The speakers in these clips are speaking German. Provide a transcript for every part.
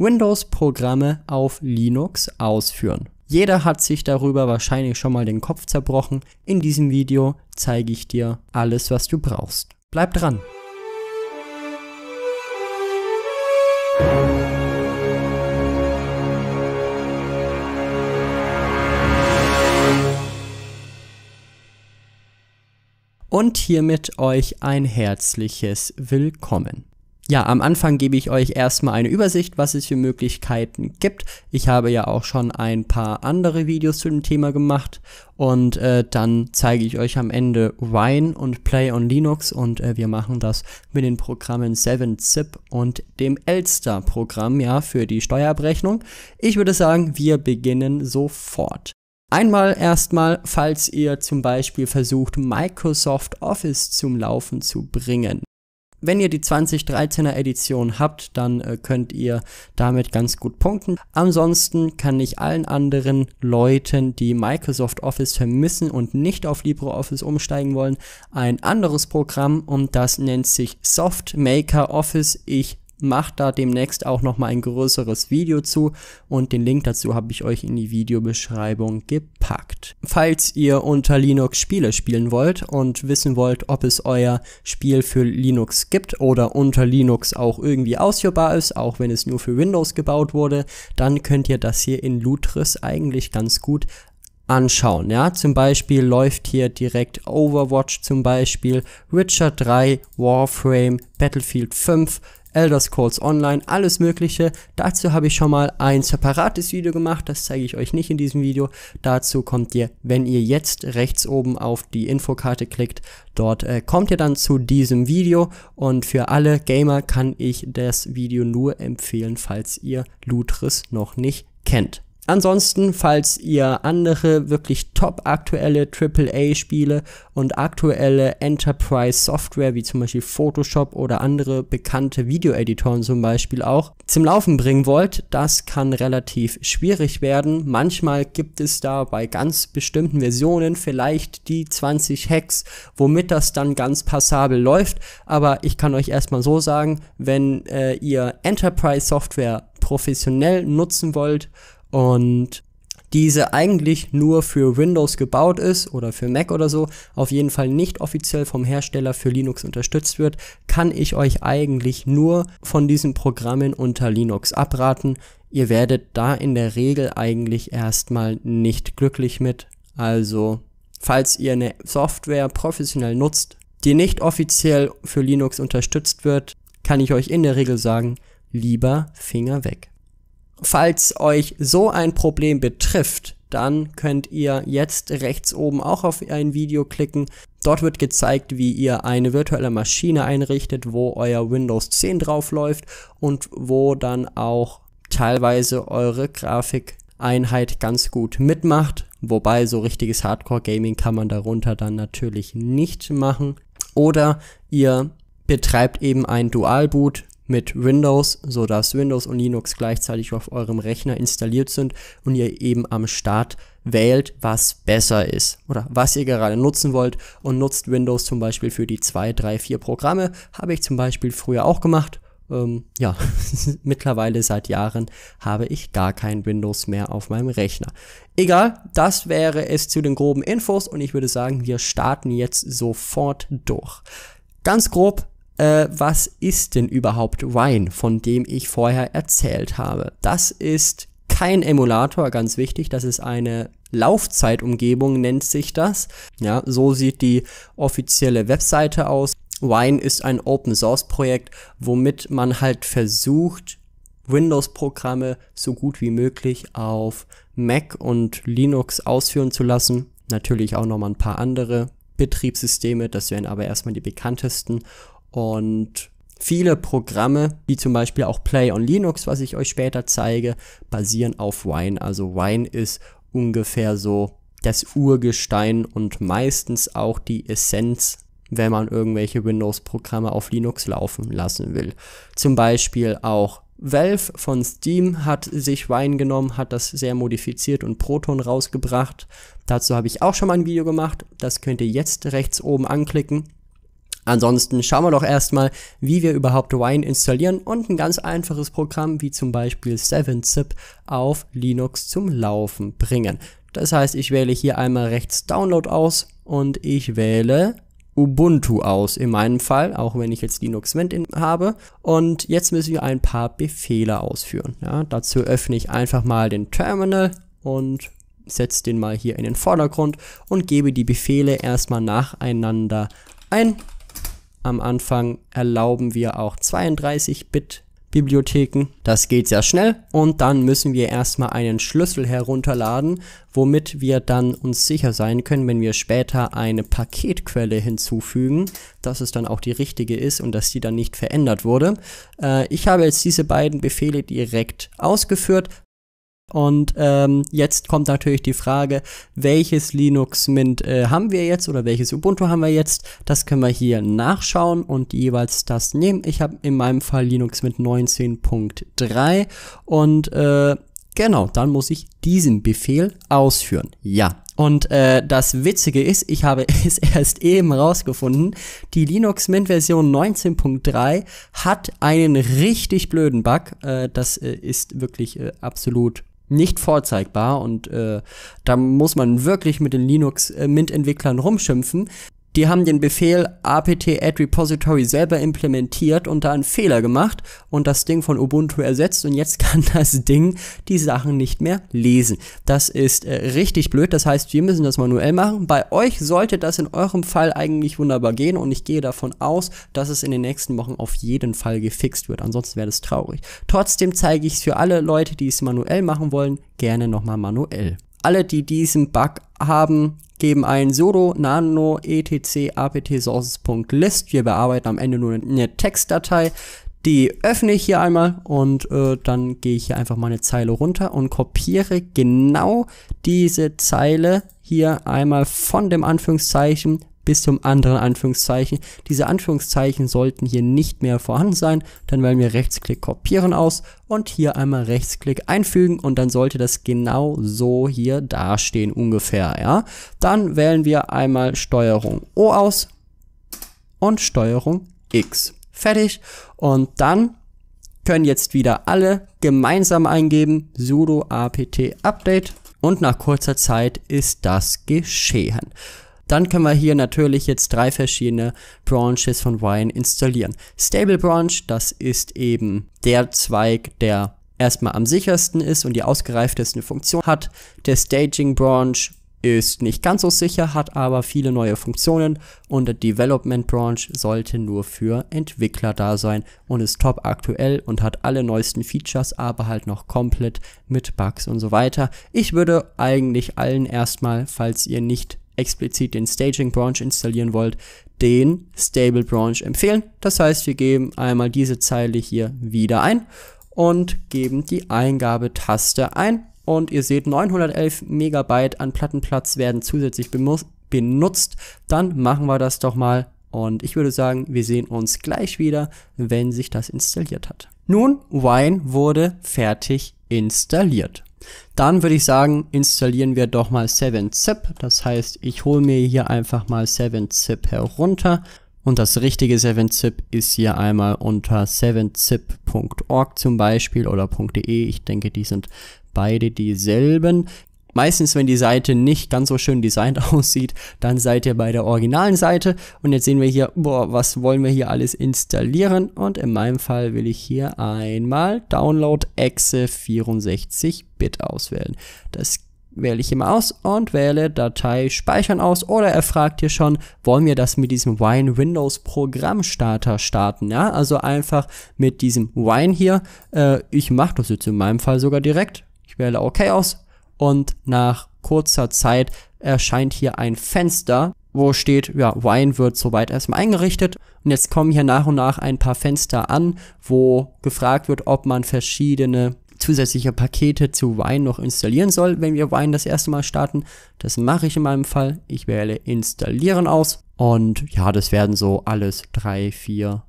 Windows-Programme auf Linux ausführen. Jeder hat sich darüber wahrscheinlich schon mal den Kopf zerbrochen. In diesem Video zeige ich dir alles, was du brauchst. Bleib dran! Und hiermit euch ein herzliches Willkommen ja, am Anfang gebe ich euch erstmal eine Übersicht, was es für Möglichkeiten gibt. Ich habe ja auch schon ein paar andere Videos zu dem Thema gemacht und äh, dann zeige ich euch am Ende Wine und Play on Linux und äh, wir machen das mit den Programmen 7-Zip und dem Elster-Programm, ja, für die Steuerabrechnung. Ich würde sagen, wir beginnen sofort. Einmal erstmal, falls ihr zum Beispiel versucht, Microsoft Office zum Laufen zu bringen. Wenn ihr die 2013er Edition habt, dann äh, könnt ihr damit ganz gut punkten. Ansonsten kann ich allen anderen Leuten, die Microsoft Office vermissen und nicht auf LibreOffice umsteigen wollen, ein anderes Programm und das nennt sich Softmaker Office. Ich macht da demnächst auch nochmal ein größeres Video zu und den Link dazu habe ich euch in die Videobeschreibung gepackt. Falls ihr unter Linux Spiele spielen wollt und wissen wollt, ob es euer Spiel für Linux gibt oder unter Linux auch irgendwie ausführbar ist, auch wenn es nur für Windows gebaut wurde, dann könnt ihr das hier in Lutris eigentlich ganz gut anschauen. Ja, zum Beispiel läuft hier direkt Overwatch zum Beispiel, Witcher 3, Warframe, Battlefield 5, Elder Scrolls Online, alles mögliche. Dazu habe ich schon mal ein separates Video gemacht, das zeige ich euch nicht in diesem Video. Dazu kommt ihr, wenn ihr jetzt rechts oben auf die Infokarte klickt, dort äh, kommt ihr dann zu diesem Video und für alle Gamer kann ich das Video nur empfehlen, falls ihr Lutris noch nicht kennt. Ansonsten, falls ihr andere wirklich top aktuelle AAA-Spiele und aktuelle Enterprise-Software wie zum Beispiel Photoshop oder andere bekannte Videoeditoren zum Beispiel auch zum Laufen bringen wollt, das kann relativ schwierig werden. Manchmal gibt es da bei ganz bestimmten Versionen vielleicht die 20 Hacks, womit das dann ganz passabel läuft. Aber ich kann euch erstmal so sagen, wenn äh, ihr Enterprise-Software professionell nutzen wollt, und diese eigentlich nur für Windows gebaut ist oder für Mac oder so, auf jeden Fall nicht offiziell vom Hersteller für Linux unterstützt wird, kann ich euch eigentlich nur von diesen Programmen unter Linux abraten. Ihr werdet da in der Regel eigentlich erstmal nicht glücklich mit. Also, falls ihr eine Software professionell nutzt, die nicht offiziell für Linux unterstützt wird, kann ich euch in der Regel sagen, lieber Finger weg. Falls euch so ein Problem betrifft, dann könnt ihr jetzt rechts oben auch auf ein Video klicken. Dort wird gezeigt, wie ihr eine virtuelle Maschine einrichtet, wo euer Windows 10 drauf läuft und wo dann auch teilweise eure Grafikeinheit ganz gut mitmacht. Wobei so richtiges Hardcore-Gaming kann man darunter dann natürlich nicht machen. Oder ihr betreibt eben ein Dual-Boot mit Windows, sodass Windows und Linux gleichzeitig auf eurem Rechner installiert sind und ihr eben am Start wählt, was besser ist oder was ihr gerade nutzen wollt und nutzt Windows zum Beispiel für die zwei, drei, vier Programme. Habe ich zum Beispiel früher auch gemacht. Ähm, ja, mittlerweile seit Jahren habe ich gar kein Windows mehr auf meinem Rechner. Egal, das wäre es zu den groben Infos und ich würde sagen, wir starten jetzt sofort durch. Ganz grob äh, was ist denn überhaupt Wine, von dem ich vorher erzählt habe. Das ist kein Emulator, ganz wichtig, das ist eine Laufzeitumgebung, nennt sich das. Ja, so sieht die offizielle Webseite aus. Wine ist ein Open Source Projekt, womit man halt versucht, Windows-Programme so gut wie möglich auf Mac und Linux ausführen zu lassen. Natürlich auch nochmal ein paar andere Betriebssysteme, das wären aber erstmal die bekanntesten. Und viele Programme, wie zum Beispiel auch Play on Linux, was ich euch später zeige, basieren auf Wine. Also Wine ist ungefähr so das Urgestein und meistens auch die Essenz, wenn man irgendwelche Windows-Programme auf Linux laufen lassen will. Zum Beispiel auch Valve von Steam hat sich Wine genommen, hat das sehr modifiziert und Proton rausgebracht. Dazu habe ich auch schon mal ein Video gemacht. Das könnt ihr jetzt rechts oben anklicken. Ansonsten schauen wir doch erstmal, wie wir überhaupt Wine installieren und ein ganz einfaches Programm wie zum Beispiel 7-Zip auf Linux zum Laufen bringen. Das heißt, ich wähle hier einmal rechts Download aus und ich wähle Ubuntu aus, in meinem Fall, auch wenn ich jetzt Linux Mint habe. Und jetzt müssen wir ein paar Befehle ausführen. Ja, dazu öffne ich einfach mal den Terminal und setze den mal hier in den Vordergrund und gebe die Befehle erstmal nacheinander ein am Anfang erlauben wir auch 32-Bit Bibliotheken. Das geht sehr schnell und dann müssen wir erstmal einen Schlüssel herunterladen, womit wir dann uns sicher sein können, wenn wir später eine Paketquelle hinzufügen, dass es dann auch die richtige ist und dass die dann nicht verändert wurde. Äh, ich habe jetzt diese beiden Befehle direkt ausgeführt, und ähm, jetzt kommt natürlich die Frage, welches Linux Mint äh, haben wir jetzt oder welches Ubuntu haben wir jetzt? Das können wir hier nachschauen und jeweils das nehmen. Ich habe in meinem Fall Linux Mint 19.3 und äh, genau, dann muss ich diesen Befehl ausführen. Ja, und äh, das Witzige ist, ich habe es erst eben rausgefunden, die Linux Mint Version 19.3 hat einen richtig blöden Bug. Äh, das äh, ist wirklich äh, absolut nicht vorzeigbar und äh, da muss man wirklich mit den Linux-Mint-Entwicklern äh, rumschimpfen, die haben den Befehl apt add repository selber implementiert und da einen Fehler gemacht und das Ding von Ubuntu ersetzt und jetzt kann das Ding die Sachen nicht mehr lesen. Das ist äh, richtig blöd, das heißt, wir müssen das manuell machen. Bei euch sollte das in eurem Fall eigentlich wunderbar gehen und ich gehe davon aus, dass es in den nächsten Wochen auf jeden Fall gefixt wird, ansonsten wäre das traurig. Trotzdem zeige ich es für alle Leute, die es manuell machen wollen, gerne nochmal manuell alle, die diesen Bug haben, geben ein sudo nano etc apt sources.list. Wir bearbeiten am Ende nur eine Textdatei. Die öffne ich hier einmal und äh, dann gehe ich hier einfach mal eine Zeile runter und kopiere genau diese Zeile hier einmal von dem Anführungszeichen bis zum anderen Anführungszeichen. Diese Anführungszeichen sollten hier nicht mehr vorhanden sein. Dann wählen wir Rechtsklick kopieren aus und hier einmal Rechtsklick einfügen und dann sollte das genau so hier dastehen ungefähr. Ja? Dann wählen wir einmal Steuerung O aus und Steuerung X. Fertig. Und dann können jetzt wieder alle gemeinsam eingeben sudo apt update und nach kurzer Zeit ist das geschehen. Dann können wir hier natürlich jetzt drei verschiedene Branches von Wine installieren. Stable Branch, das ist eben der Zweig, der erstmal am sichersten ist und die ausgereiftesten Funktionen hat. Der Staging Branch ist nicht ganz so sicher, hat aber viele neue Funktionen und der Development Branch sollte nur für Entwickler da sein und ist top aktuell und hat alle neuesten Features, aber halt noch komplett mit Bugs und so weiter. Ich würde eigentlich allen erstmal, falls ihr nicht explizit den Staging Branch installieren wollt, den Stable Branch empfehlen. Das heißt, wir geben einmal diese Zeile hier wieder ein und geben die Eingabetaste ein. Und ihr seht, 911 Megabyte an Plattenplatz werden zusätzlich benutzt. Dann machen wir das doch mal. Und ich würde sagen, wir sehen uns gleich wieder, wenn sich das installiert hat. Nun, Wine wurde fertig installiert. Dann würde ich sagen, installieren wir doch mal 7-Zip. Das heißt, ich hole mir hier einfach mal 7-Zip herunter. Und das richtige 7-Zip ist hier einmal unter 7zip.org zum Beispiel oder .de. Ich denke, die sind beide dieselben. Meistens, wenn die Seite nicht ganz so schön designt aussieht, dann seid ihr bei der originalen Seite. Und jetzt sehen wir hier, boah, was wollen wir hier alles installieren? Und in meinem Fall will ich hier einmal Download Exe 64-Bit auswählen. Das wähle ich immer aus und wähle Datei speichern aus oder er fragt hier schon, wollen wir das mit diesem Wine Windows Programm Starter starten? Ja, also einfach mit diesem Wine hier. Äh, ich mache das jetzt in meinem Fall sogar direkt. Ich wähle OK aus, und nach kurzer Zeit erscheint hier ein Fenster, wo steht, ja, Wine wird soweit erstmal eingerichtet. Und jetzt kommen hier nach und nach ein paar Fenster an, wo gefragt wird, ob man verschiedene zusätzliche Pakete zu Wine noch installieren soll, wenn wir Wine das erste Mal starten. Das mache ich in meinem Fall. Ich wähle installieren aus. Und ja, das werden so alles drei, vier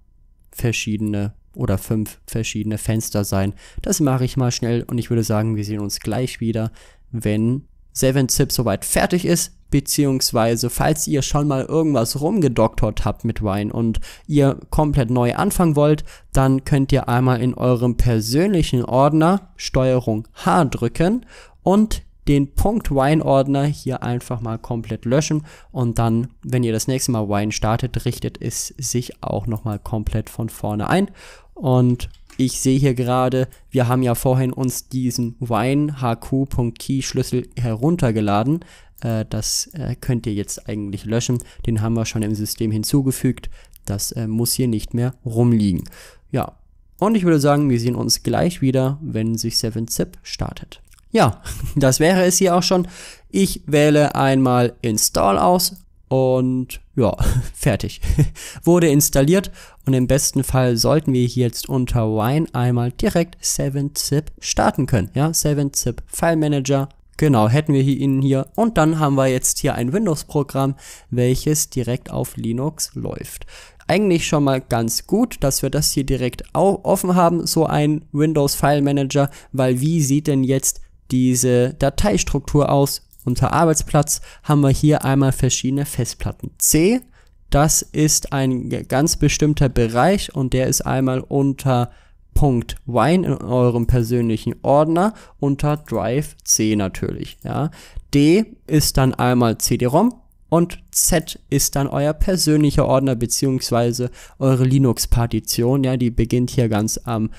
verschiedene oder fünf verschiedene Fenster sein. Das mache ich mal schnell und ich würde sagen, wir sehen uns gleich wieder, wenn Seven Zip soweit fertig ist, beziehungsweise falls ihr schon mal irgendwas rumgedoktert habt mit Wine und ihr komplett neu anfangen wollt, dann könnt ihr einmal in eurem persönlichen Ordner Steuerung H drücken und den Punkt Wine Ordner hier einfach mal komplett löschen und dann, wenn ihr das nächste Mal Wine startet, richtet es sich auch nochmal komplett von vorne ein und ich sehe hier gerade, wir haben ja vorhin uns diesen wine-hq.key-Schlüssel heruntergeladen. Äh, das äh, könnt ihr jetzt eigentlich löschen. Den haben wir schon im System hinzugefügt. Das äh, muss hier nicht mehr rumliegen. Ja, und ich würde sagen, wir sehen uns gleich wieder, wenn sich 7zip startet. Ja, das wäre es hier auch schon. Ich wähle einmal Install aus und ja, fertig. Wurde installiert und im besten Fall sollten wir hier jetzt unter Wine einmal direkt 7-Zip starten können. Ja, 7-Zip File Manager. Genau, hätten wir ihn hier. Und dann haben wir jetzt hier ein Windows-Programm, welches direkt auf Linux läuft eigentlich schon mal ganz gut, dass wir das hier direkt auch offen haben, so ein Windows File Manager, weil wie sieht denn jetzt diese Dateistruktur aus, unter Arbeitsplatz haben wir hier einmal verschiedene Festplatten. C, das ist ein ganz bestimmter Bereich und der ist einmal unter Punkt Wine in eurem persönlichen Ordner unter Drive C natürlich. Ja. D ist dann einmal CD-ROM und Z ist dann euer persönlicher Ordner beziehungsweise eure Linux-Partition. Ja, die beginnt hier ganz am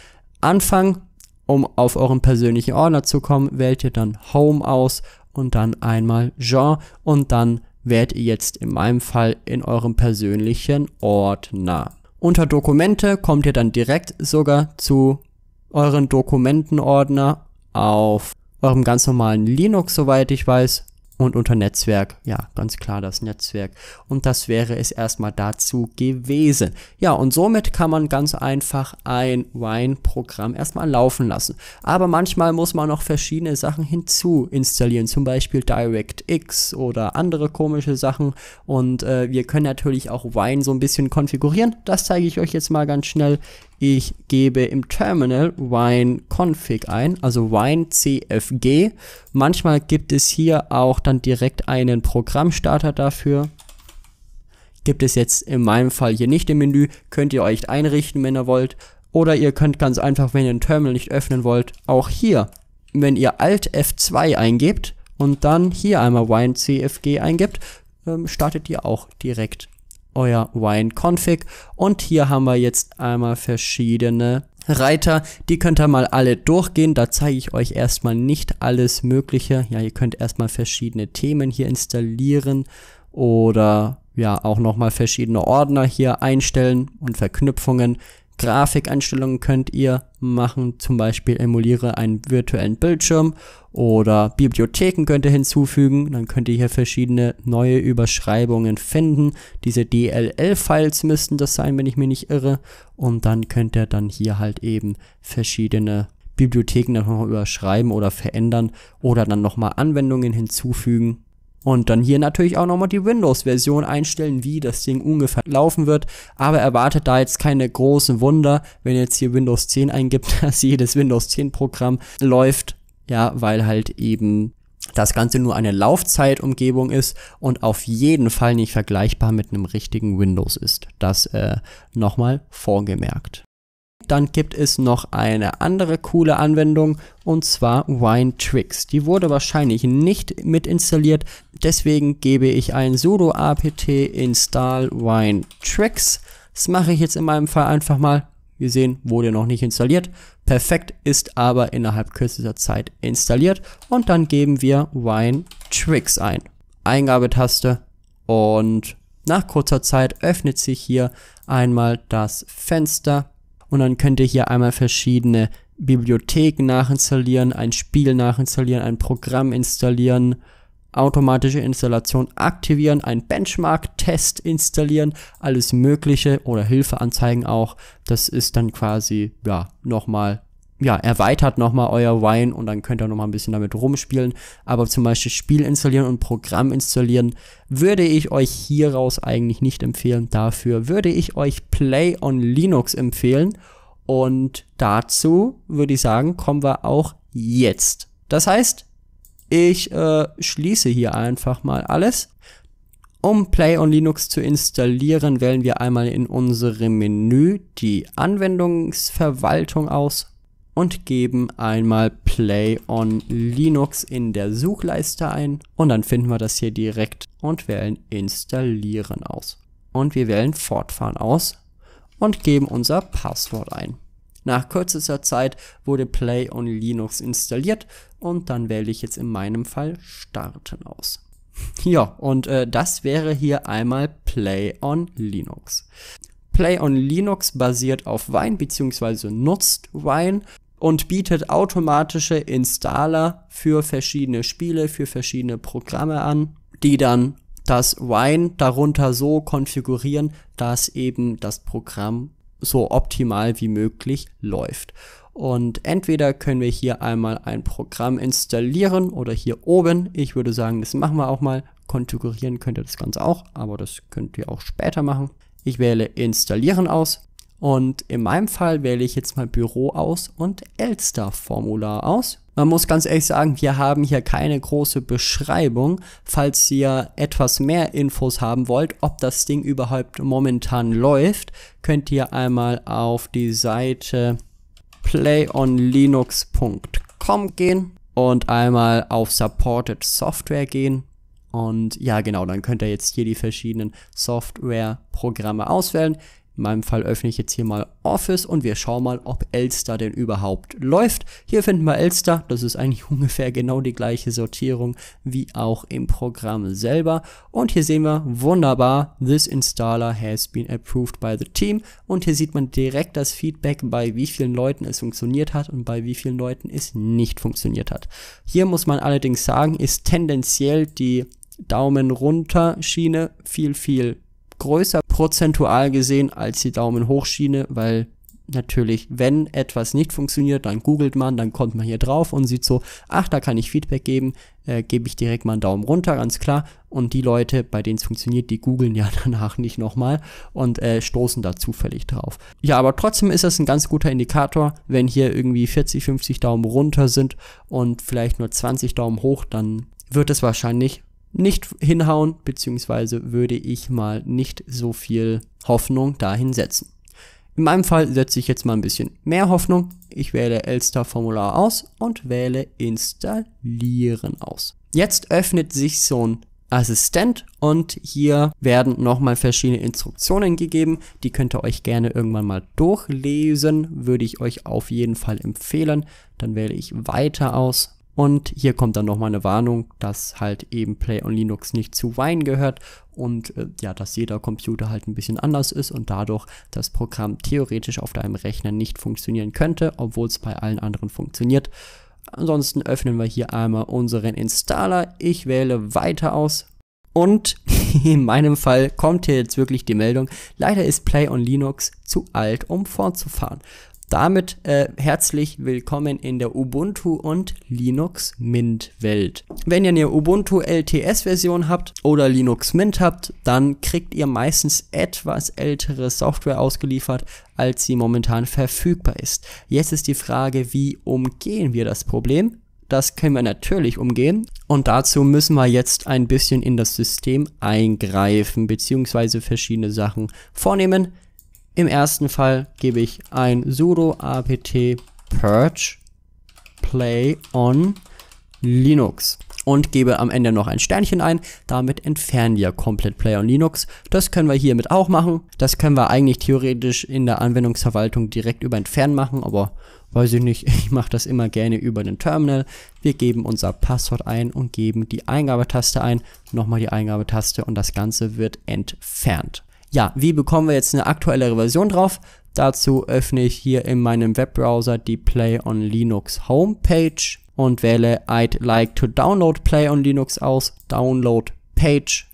Anfang. Um auf euren persönlichen Ordner zu kommen, wählt ihr dann Home aus und dann einmal Jean und dann wählt ihr jetzt in meinem Fall in eurem persönlichen Ordner. Unter Dokumente kommt ihr dann direkt sogar zu euren Dokumentenordner auf eurem ganz normalen Linux, soweit ich weiß, und unter Netzwerk, ja, ganz klar das Netzwerk. Und das wäre es erstmal dazu gewesen. Ja, und somit kann man ganz einfach ein Wine-Programm erstmal laufen lassen. Aber manchmal muss man noch verschiedene Sachen hinzu installieren, zum Beispiel DirectX oder andere komische Sachen. Und äh, wir können natürlich auch Wine so ein bisschen konfigurieren. Das zeige ich euch jetzt mal ganz schnell ich gebe im Terminal wine-config ein, also wine-cfg. Manchmal gibt es hier auch dann direkt einen Programmstarter dafür. Gibt es jetzt in meinem Fall hier nicht im Menü, könnt ihr euch einrichten, wenn ihr wollt. Oder ihr könnt ganz einfach, wenn ihr den Terminal nicht öffnen wollt, auch hier, wenn ihr Alt F2 eingebt und dann hier einmal wine-cfg eingebt, ähm, startet ihr auch direkt euer Wine-Config. Und hier haben wir jetzt einmal verschiedene Reiter. Die könnt ihr mal alle durchgehen. Da zeige ich euch erstmal nicht alles Mögliche. Ja, ihr könnt erstmal verschiedene Themen hier installieren oder ja auch nochmal verschiedene Ordner hier einstellen und Verknüpfungen. Grafikeinstellungen könnt ihr machen, zum Beispiel emuliere einen virtuellen Bildschirm oder Bibliotheken könnt ihr hinzufügen. Dann könnt ihr hier verschiedene neue Überschreibungen finden. Diese DLL-Files müssten das sein, wenn ich mich nicht irre. Und dann könnt ihr dann hier halt eben verschiedene Bibliotheken dann noch überschreiben oder verändern oder dann nochmal Anwendungen hinzufügen. Und dann hier natürlich auch nochmal die Windows-Version einstellen, wie das Ding ungefähr laufen wird. Aber erwartet da jetzt keine großen Wunder, wenn ihr jetzt hier Windows 10 eingibt, dass jedes Windows 10 Programm läuft. Ja, weil halt eben das Ganze nur eine Laufzeitumgebung ist und auf jeden Fall nicht vergleichbar mit einem richtigen Windows ist. Das äh, nochmal vorgemerkt. Dann gibt es noch eine andere coole Anwendung und zwar WineTricks. Die wurde wahrscheinlich nicht mit installiert, deswegen gebe ich ein sudo apt install WineTricks. Das mache ich jetzt in meinem Fall einfach mal. Wir sehen, wurde noch nicht installiert. Perfekt ist aber innerhalb kürzester Zeit installiert und dann geben wir WineTricks ein. Eingabetaste und nach kurzer Zeit öffnet sich hier einmal das Fenster und dann könnt ihr hier einmal verschiedene Bibliotheken nachinstallieren, ein Spiel nachinstallieren, ein Programm installieren, automatische Installation aktivieren, einen Benchmark-Test installieren, alles Mögliche oder Hilfe anzeigen auch. Das ist dann quasi, ja, nochmal ja, erweitert nochmal euer Wine und dann könnt ihr nochmal ein bisschen damit rumspielen. Aber zum Beispiel Spiel installieren und Programm installieren würde ich euch hieraus eigentlich nicht empfehlen. Dafür würde ich euch Play on Linux empfehlen. Und dazu würde ich sagen, kommen wir auch jetzt. Das heißt, ich äh, schließe hier einfach mal alles. Um Play on Linux zu installieren, wählen wir einmal in unserem Menü die Anwendungsverwaltung aus, und geben einmal Play on Linux in der Suchleiste ein und dann finden wir das hier direkt und wählen Installieren aus. Und wir wählen Fortfahren aus und geben unser Passwort ein. Nach kürzester Zeit wurde Play on Linux installiert und dann wähle ich jetzt in meinem Fall Starten aus. Ja, und äh, das wäre hier einmal Play on Linux. Play on Linux basiert auf Wine bzw. nutzt Wine und bietet automatische Installer für verschiedene Spiele, für verschiedene Programme an, die dann das Wine darunter so konfigurieren, dass eben das Programm so optimal wie möglich läuft. Und entweder können wir hier einmal ein Programm installieren oder hier oben, ich würde sagen, das machen wir auch mal, konfigurieren könnt ihr das Ganze auch, aber das könnt ihr auch später machen. Ich wähle installieren aus und in meinem Fall wähle ich jetzt mal Büro aus und Elster-Formular aus. Man muss ganz ehrlich sagen, wir haben hier keine große Beschreibung. Falls ihr etwas mehr Infos haben wollt, ob das Ding überhaupt momentan läuft, könnt ihr einmal auf die Seite playonlinux.com gehen und einmal auf Supported Software gehen. Und ja, genau, dann könnt ihr jetzt hier die verschiedenen Software-Programme auswählen. In meinem Fall öffne ich jetzt hier mal Office und wir schauen mal, ob Elster denn überhaupt läuft. Hier finden wir Elster, das ist eigentlich ungefähr genau die gleiche Sortierung wie auch im Programm selber. Und hier sehen wir, wunderbar, this installer has been approved by the team. Und hier sieht man direkt das Feedback, bei wie vielen Leuten es funktioniert hat und bei wie vielen Leuten es nicht funktioniert hat. Hier muss man allerdings sagen, ist tendenziell die Daumen runter Schiene viel, viel größer prozentual gesehen als die Daumen hoch Schiene, weil natürlich, wenn etwas nicht funktioniert, dann googelt man, dann kommt man hier drauf und sieht so, ach, da kann ich Feedback geben, äh, gebe ich direkt mal einen Daumen runter, ganz klar. Und die Leute, bei denen es funktioniert, die googeln ja danach nicht nochmal und äh, stoßen da zufällig drauf. Ja, aber trotzdem ist das ein ganz guter Indikator, wenn hier irgendwie 40, 50 Daumen runter sind und vielleicht nur 20 Daumen hoch, dann wird es wahrscheinlich nicht hinhauen, beziehungsweise würde ich mal nicht so viel Hoffnung dahin setzen. In meinem Fall setze ich jetzt mal ein bisschen mehr Hoffnung. Ich wähle Elster Formular aus und wähle Installieren aus. Jetzt öffnet sich so ein Assistent und hier werden nochmal verschiedene Instruktionen gegeben. Die könnt ihr euch gerne irgendwann mal durchlesen, würde ich euch auf jeden Fall empfehlen. Dann wähle ich weiter aus, und hier kommt dann nochmal eine Warnung, dass halt eben Play on Linux nicht zu Wine gehört und äh, ja, dass jeder Computer halt ein bisschen anders ist und dadurch das Programm theoretisch auf deinem Rechner nicht funktionieren könnte, obwohl es bei allen anderen funktioniert. Ansonsten öffnen wir hier einmal unseren Installer. Ich wähle weiter aus. Und in meinem Fall kommt hier jetzt wirklich die Meldung, leider ist Play on Linux zu alt, um fortzufahren. Damit äh, herzlich willkommen in der Ubuntu und Linux Mint Welt. Wenn ihr eine Ubuntu LTS Version habt oder Linux Mint habt, dann kriegt ihr meistens etwas ältere Software ausgeliefert, als sie momentan verfügbar ist. Jetzt ist die Frage, wie umgehen wir das Problem? Das können wir natürlich umgehen. Und dazu müssen wir jetzt ein bisschen in das System eingreifen, bzw. verschiedene Sachen vornehmen. Im ersten Fall gebe ich ein sudo apt purge play on Linux und gebe am Ende noch ein Sternchen ein. Damit entfernen wir komplett Play on Linux. Das können wir hiermit auch machen. Das können wir eigentlich theoretisch in der Anwendungsverwaltung direkt über Entfernen machen, aber weiß ich nicht, ich mache das immer gerne über den Terminal. Wir geben unser Passwort ein und geben die Eingabetaste ein, nochmal die Eingabetaste und das Ganze wird entfernt. Ja, wie bekommen wir jetzt eine aktuellere Version drauf? Dazu öffne ich hier in meinem Webbrowser die Play on Linux Homepage und wähle I'd like to download Play on Linux aus, Download Page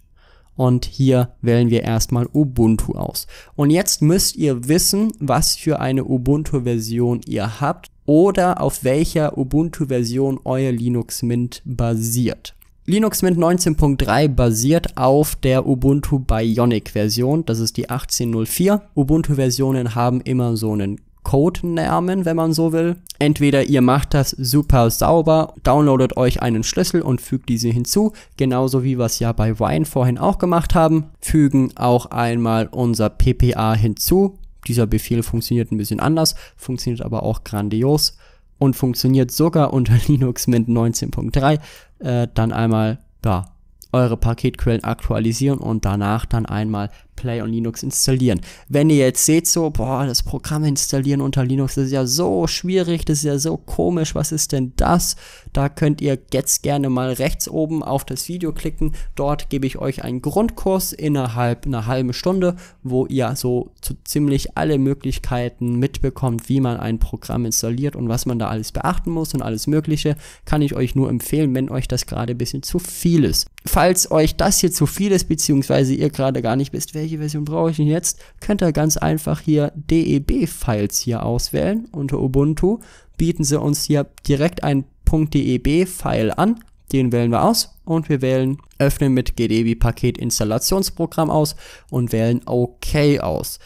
und hier wählen wir erstmal Ubuntu aus. Und jetzt müsst ihr wissen, was für eine Ubuntu-Version ihr habt oder auf welcher Ubuntu-Version euer Linux Mint basiert. Linux Mint 19.3 basiert auf der Ubuntu Bionic Version, das ist die 18.04. Ubuntu Versionen haben immer so einen Codenamen, wenn man so will. Entweder ihr macht das super sauber, downloadet euch einen Schlüssel und fügt diese hinzu, genauso wie wir es ja bei Wine vorhin auch gemacht haben, fügen auch einmal unser PPA hinzu. Dieser Befehl funktioniert ein bisschen anders, funktioniert aber auch grandios und funktioniert sogar unter Linux Mint 19.3 äh, dann einmal ja, eure Paketquellen aktualisieren und danach dann einmal Play on Linux installieren. Wenn ihr jetzt seht, so, boah, das Programm installieren unter Linux ist ja so schwierig, das ist ja so komisch, was ist denn das? Da könnt ihr jetzt gerne mal rechts oben auf das Video klicken. Dort gebe ich euch einen Grundkurs innerhalb einer halben Stunde, wo ihr so ziemlich alle Möglichkeiten mitbekommt, wie man ein Programm installiert und was man da alles beachten muss und alles Mögliche. Kann ich euch nur empfehlen, wenn euch das gerade ein bisschen zu viel ist. Falls euch das hier zu viel ist, beziehungsweise ihr gerade gar nicht wisst, wer welche Version brauche ich denn jetzt, könnt ihr ganz einfach hier DEB-Files hier auswählen unter Ubuntu. Bieten sie uns hier direkt ein .deb-File an, den wählen wir aus und wir wählen Öffnen mit GDB-Paket e Installationsprogramm aus und wählen OK aus.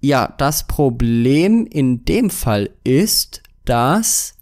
Ja, das Problem in dem Fall ist, dass,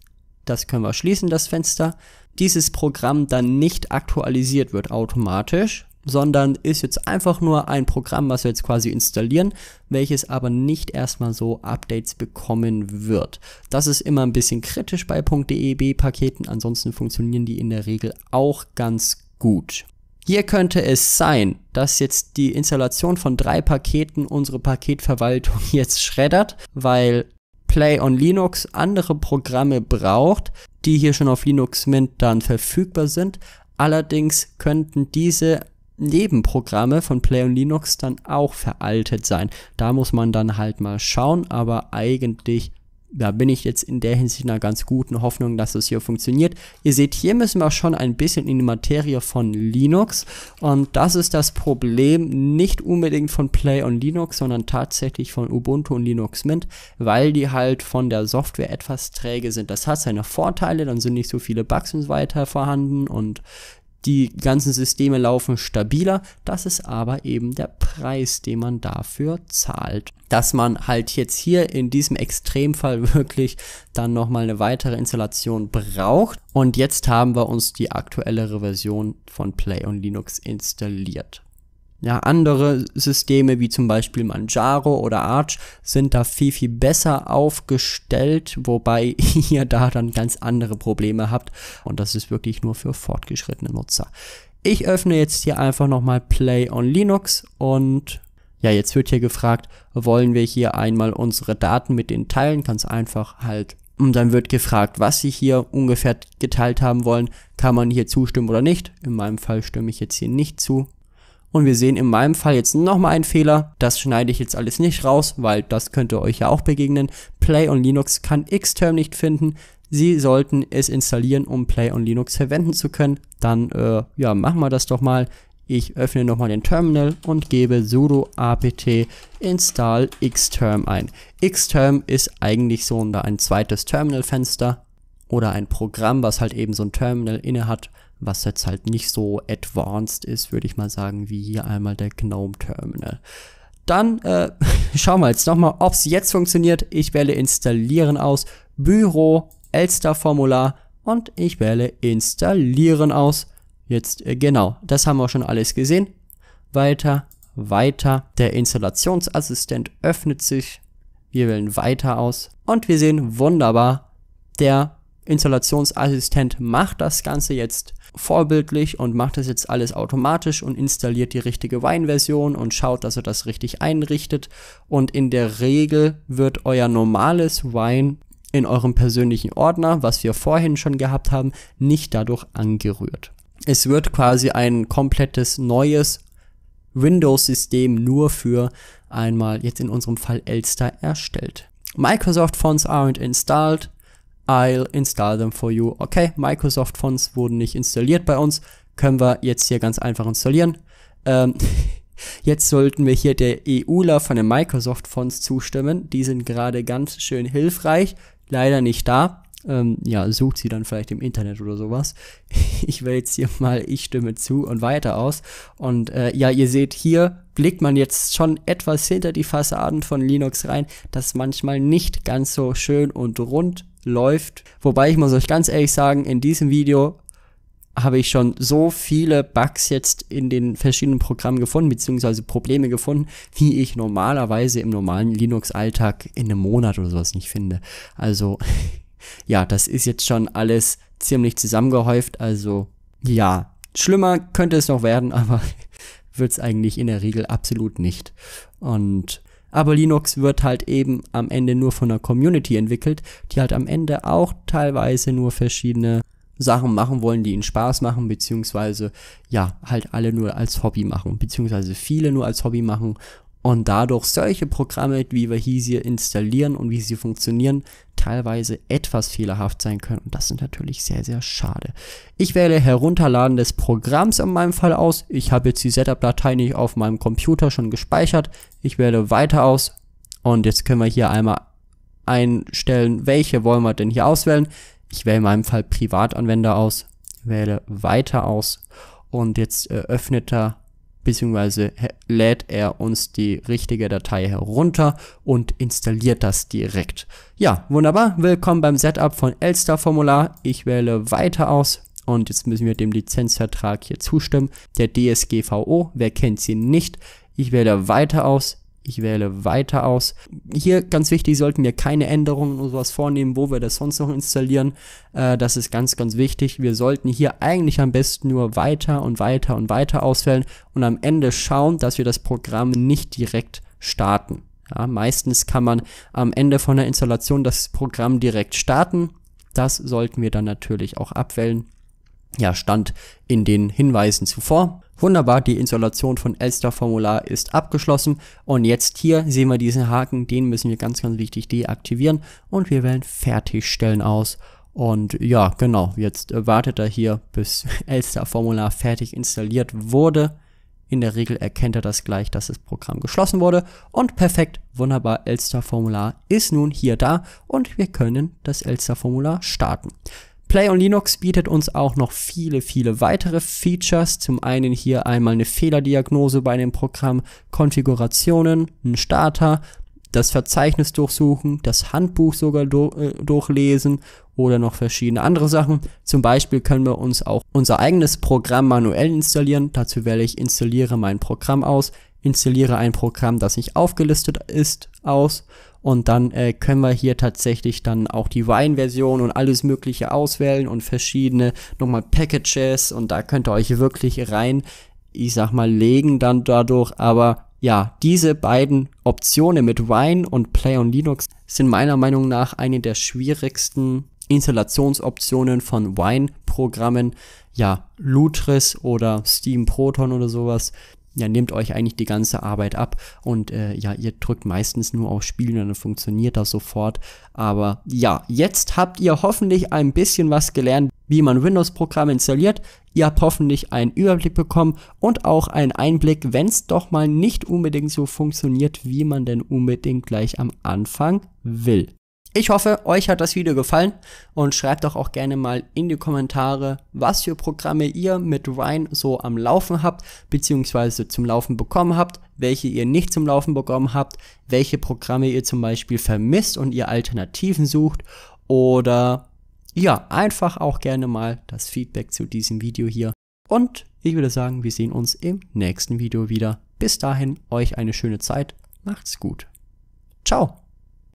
das können wir schließen, das Fenster, dieses Programm dann nicht aktualisiert wird automatisch, sondern ist jetzt einfach nur ein Programm, was wir jetzt quasi installieren, welches aber nicht erstmal so Updates bekommen wird. Das ist immer ein bisschen kritisch bei .deb-Paketen, ansonsten funktionieren die in der Regel auch ganz gut. Hier könnte es sein, dass jetzt die Installation von drei Paketen unsere Paketverwaltung jetzt schreddert, weil Play on Linux andere Programme braucht, die hier schon auf Linux Mint dann verfügbar sind. Allerdings könnten diese Nebenprogramme von Play und Linux dann auch veraltet sein. Da muss man dann halt mal schauen, aber eigentlich da bin ich jetzt in der Hinsicht einer ganz guten Hoffnung, dass es hier funktioniert. Ihr seht, hier müssen wir schon ein bisschen in die Materie von Linux und das ist das Problem nicht unbedingt von Play on Linux, sondern tatsächlich von Ubuntu und Linux Mint, weil die halt von der Software etwas träge sind. Das hat seine Vorteile, dann sind nicht so viele Bugs und so weiter vorhanden und die ganzen Systeme laufen stabiler. Das ist aber eben der Preis, den man dafür zahlt. Dass man halt jetzt hier in diesem Extremfall wirklich dann nochmal eine weitere Installation braucht. Und jetzt haben wir uns die aktuellere Version von Play on Linux installiert. Ja, andere Systeme wie zum Beispiel Manjaro oder Arch sind da viel, viel besser aufgestellt, wobei ihr da dann ganz andere Probleme habt und das ist wirklich nur für fortgeschrittene Nutzer. Ich öffne jetzt hier einfach nochmal Play on Linux und ja, jetzt wird hier gefragt, wollen wir hier einmal unsere Daten mit den teilen? Ganz einfach halt und dann wird gefragt, was Sie hier ungefähr geteilt haben wollen. Kann man hier zustimmen oder nicht? In meinem Fall stimme ich jetzt hier nicht zu. Und wir sehen in meinem Fall jetzt nochmal einen Fehler. Das schneide ich jetzt alles nicht raus, weil das könnte euch ja auch begegnen. Play on Linux kann Xterm nicht finden. Sie sollten es installieren, um Play on Linux verwenden zu können. Dann, äh, ja, machen wir das doch mal. Ich öffne nochmal den Terminal und gebe sudo apt install xterm ein. xterm ist eigentlich so ein zweites Terminalfenster oder ein Programm, was halt eben so ein Terminal inne hat was jetzt halt nicht so advanced ist, würde ich mal sagen, wie hier einmal der Gnome Terminal. Dann äh, schauen wir jetzt nochmal, ob es jetzt funktioniert. Ich wähle installieren aus, Büro, Elster-Formular und ich wähle installieren aus. Jetzt, äh, genau, das haben wir schon alles gesehen. Weiter, weiter. Der Installationsassistent öffnet sich. Wir wählen weiter aus und wir sehen wunderbar, der Installationsassistent macht das Ganze jetzt vorbildlich und macht das jetzt alles automatisch und installiert die richtige Wine-Version und schaut, dass er das richtig einrichtet. Und in der Regel wird euer normales Wine in eurem persönlichen Ordner, was wir vorhin schon gehabt haben, nicht dadurch angerührt. Es wird quasi ein komplettes neues Windows-System nur für einmal, jetzt in unserem Fall Elster, erstellt. Microsoft Fonts aren't installed, I'll install them for you. Okay, Microsoft Fonts wurden nicht installiert bei uns, können wir jetzt hier ganz einfach installieren. Ähm, jetzt sollten wir hier der EULA von den Microsoft Fonts zustimmen. Die sind gerade ganz schön hilfreich, leider nicht da. Ähm, ja, sucht sie dann vielleicht im Internet oder sowas. Ich wähle jetzt hier mal Ich stimme zu und weiter aus. Und äh, ja, ihr seht hier, blickt man jetzt schon etwas hinter die Fassaden von Linux rein, das manchmal nicht ganz so schön und rund läuft. Wobei ich muss euch ganz ehrlich sagen, in diesem Video habe ich schon so viele Bugs jetzt in den verschiedenen Programmen gefunden, beziehungsweise Probleme gefunden, wie ich normalerweise im normalen Linux-Alltag in einem Monat oder sowas nicht finde. Also, ja, das ist jetzt schon alles ziemlich zusammengehäuft. Also, ja, schlimmer könnte es noch werden, aber wird es eigentlich in der Regel absolut nicht. Und aber Linux wird halt eben am Ende nur von der Community entwickelt, die halt am Ende auch teilweise nur verschiedene Sachen machen wollen, die ihnen Spaß machen, beziehungsweise ja, halt alle nur als Hobby machen, beziehungsweise viele nur als Hobby machen und dadurch solche Programme, wie wir hier installieren und wie sie funktionieren, teilweise etwas fehlerhaft sein können. Und das ist natürlich sehr, sehr schade. Ich wähle Herunterladen des Programms in meinem Fall aus. Ich habe jetzt die Setup-Datei nicht auf meinem Computer schon gespeichert. Ich wähle Weiter aus. Und jetzt können wir hier einmal einstellen, welche wollen wir denn hier auswählen. Ich wähle in meinem Fall Privatanwender aus, wähle Weiter aus. Und jetzt öffnet er beziehungsweise lädt er uns die richtige Datei herunter und installiert das direkt. Ja, wunderbar. Willkommen beim Setup von Elster Formular. Ich wähle weiter aus. Und jetzt müssen wir dem Lizenzvertrag hier zustimmen. Der DSGVO, wer kennt sie nicht? Ich wähle weiter aus. Ich wähle weiter aus. Hier ganz wichtig, sollten wir keine Änderungen oder sowas vornehmen, wo wir das sonst noch installieren. Äh, das ist ganz, ganz wichtig. Wir sollten hier eigentlich am besten nur weiter und weiter und weiter auswählen und am Ende schauen, dass wir das Programm nicht direkt starten. Ja, meistens kann man am Ende von der Installation das Programm direkt starten. Das sollten wir dann natürlich auch abwählen. Ja, stand in den Hinweisen zuvor. Wunderbar, die Installation von Elster-Formular ist abgeschlossen und jetzt hier sehen wir diesen Haken, den müssen wir ganz, ganz wichtig deaktivieren und wir wählen Fertigstellen aus. Und ja, genau, jetzt wartet er hier, bis Elster-Formular fertig installiert wurde. In der Regel erkennt er das gleich, dass das Programm geschlossen wurde. Und perfekt, wunderbar, Elster-Formular ist nun hier da und wir können das Elster-Formular starten. Play on Linux bietet uns auch noch viele, viele weitere Features. Zum einen hier einmal eine Fehlerdiagnose bei dem Programm, Konfigurationen, ein Starter, das Verzeichnis durchsuchen, das Handbuch sogar do, äh, durchlesen oder noch verschiedene andere Sachen. Zum Beispiel können wir uns auch unser eigenes Programm manuell installieren. Dazu wähle ich installiere mein Programm aus, installiere ein Programm, das nicht aufgelistet ist, aus und dann äh, können wir hier tatsächlich dann auch die Wine-Version und alles Mögliche auswählen und verschiedene nochmal Packages. Und da könnt ihr euch wirklich rein, ich sag mal, legen dann dadurch. Aber ja, diese beiden Optionen mit Wine und Play on Linux sind meiner Meinung nach eine der schwierigsten Installationsoptionen von Wine-Programmen. Ja, Lutris oder Steam Proton oder sowas ja, nehmt euch eigentlich die ganze Arbeit ab und äh, ja, ihr drückt meistens nur auf Spielen und dann funktioniert das sofort. Aber ja, jetzt habt ihr hoffentlich ein bisschen was gelernt, wie man Windows-Programme installiert. Ihr habt hoffentlich einen Überblick bekommen und auch einen Einblick, wenn es doch mal nicht unbedingt so funktioniert, wie man denn unbedingt gleich am Anfang will. Ich hoffe, euch hat das Video gefallen und schreibt doch auch gerne mal in die Kommentare, was für Programme ihr mit Ryan so am Laufen habt, beziehungsweise zum Laufen bekommen habt, welche ihr nicht zum Laufen bekommen habt, welche Programme ihr zum Beispiel vermisst und ihr Alternativen sucht oder ja, einfach auch gerne mal das Feedback zu diesem Video hier. Und ich würde sagen, wir sehen uns im nächsten Video wieder. Bis dahin, euch eine schöne Zeit. Macht's gut. Ciao.